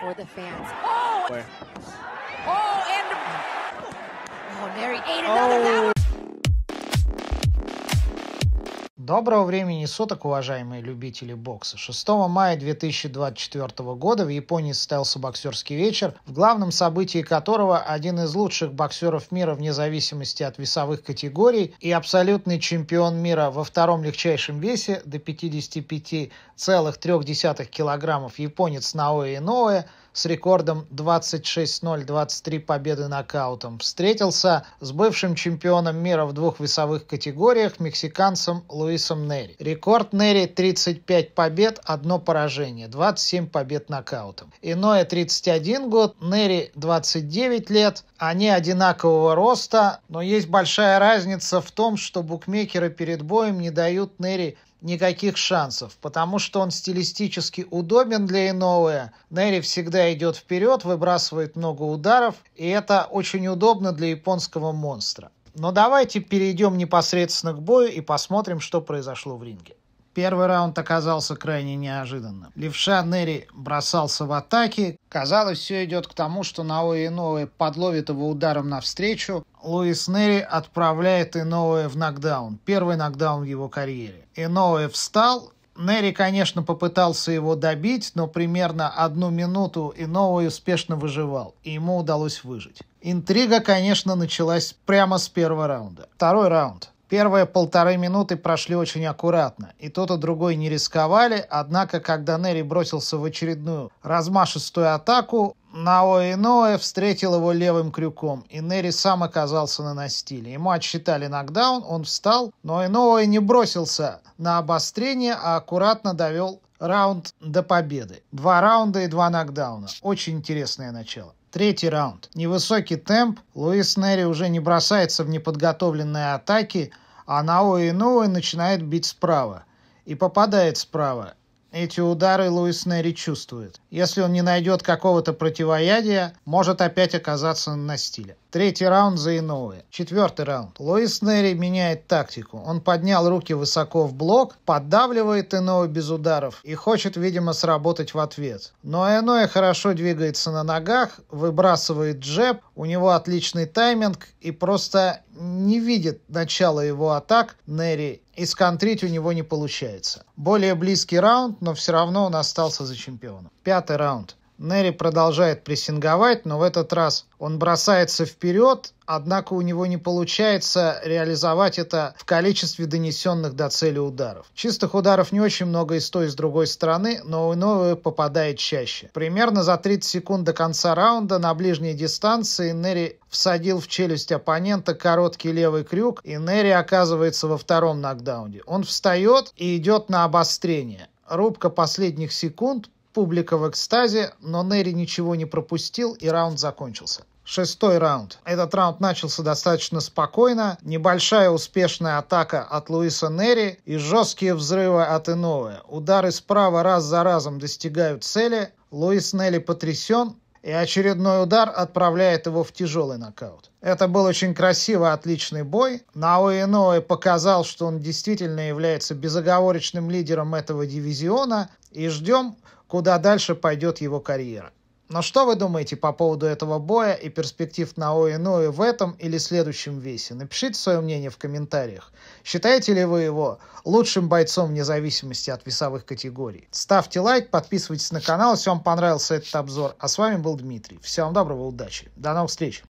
for the fans. Oh! Where? Oh, and... Oh, Mary ate another oh. Доброго времени суток, уважаемые любители бокса. 6 мая 2024 года в Японии состоялся боксерский вечер, в главном событии которого один из лучших боксеров мира вне зависимости от весовых категорий и абсолютный чемпион мира во втором легчайшем весе до 55,3 килограммов японец Наоя Иноуэ с рекордом 26-0-23 победы нокаутом. Встретился с бывшим чемпионом мира в двух весовых категориях мексиканцем Луисом Нерри. Рекорд Нерри 35 побед, одно поражение, 27 побед нокаутом. Иное 31 год, Нерри 29 лет, они одинакового роста, но есть большая разница в том, что букмекеры перед боем не дают Нерри никаких шансов, потому что он стилистически удобен для Иноуэ. Нери всегда идет вперед, выбрасывает много ударов, и это очень удобно для японского монстра. Но давайте перейдем непосредственно к бою и посмотрим, что произошло в ринге. Первый раунд оказался крайне неожиданным. Левша Нерри бросался в атаке. Казалось, все идет к тому, что Наои Иноуэ подловит его ударом навстречу. Луис Нерри отправляет Иноуэ в нокдаун. Первый нокдаун в его карьере. Иноуэ встал, Нерри, конечно, попытался его добить, но примерно одну минуту Иноуэ успешно выживал, и ему удалось выжить. Интрига, конечно, началась прямо с первого раунда. Второй раунд. Первые полторы минуты прошли очень аккуратно, и тот, и другой не рисковали, однако, когда Нерри бросился в очередную размашистую атаку, Наои Ноэ встретил его левым крюком, и Нерри сам оказался на настиле. Ему отсчитали нокдаун, он встал, но Иноэ не бросился на обострение, а аккуратно довел раунд до победы. Два раунда и два нокдауна. Очень интересное начало. Третий раунд. Невысокий темп. Луис Нерри уже не бросается в неподготовленные атаки – а Наои Ноуи начинает бить справа. И попадает справа. Эти удары Луис Нерри чувствует. Если он не найдет какого-то противоядия, может опять оказаться на стиле. Третий раунд за Иноуэ. Четвертый раунд. Луис Нерри меняет тактику. Он поднял руки высоко в блок, поддавливает Иноуэ без ударов и хочет, видимо, сработать в ответ. Но Иноуэ хорошо двигается на ногах, выбрасывает джеб, у него отличный тайминг и просто не видит начала его атак Нерри, и сконтрить у него не получается. Более близкий раунд, но все равно он остался за чемпионом. Пятый раунд. Нерри продолжает прессинговать, но в этот раз он бросается вперед, однако у него не получается реализовать это в количестве донесенных до цели ударов. Чистых ударов не очень много и с той, и с другой стороны, но у Уновы попадает чаще. Примерно за 30 секунд до конца раунда на ближней дистанции Нерри всадил в челюсть оппонента короткий левый крюк, и Нерри оказывается во втором нокдаунде. Он встает и идет на обострение рубка последних секунд, Публика в экстазе, но Нерри ничего не пропустил и раунд закончился. Шестой раунд. Этот раунд начался достаточно спокойно. Небольшая успешная атака от Луиса Нерри и жесткие взрывы от Иновы. Удары справа раз за разом достигают цели. Луис Нелли потрясен, и очередной удар отправляет его в тяжелый нокаут. Это был очень красивый, отличный бой. Наои Ноэ показал, что он действительно является безоговорочным лидером этого дивизиона, и ждем, куда дальше пойдет его карьера. Но что вы думаете по поводу этого боя и перспектив на Оинои «Ну» в этом или следующем весе? Напишите свое мнение в комментариях. Считаете ли вы его лучшим бойцом вне зависимости от весовых категорий? Ставьте лайк, подписывайтесь на канал, если вам понравился этот обзор. А с вами был Дмитрий. Всем доброго, удачи. До новых встреч.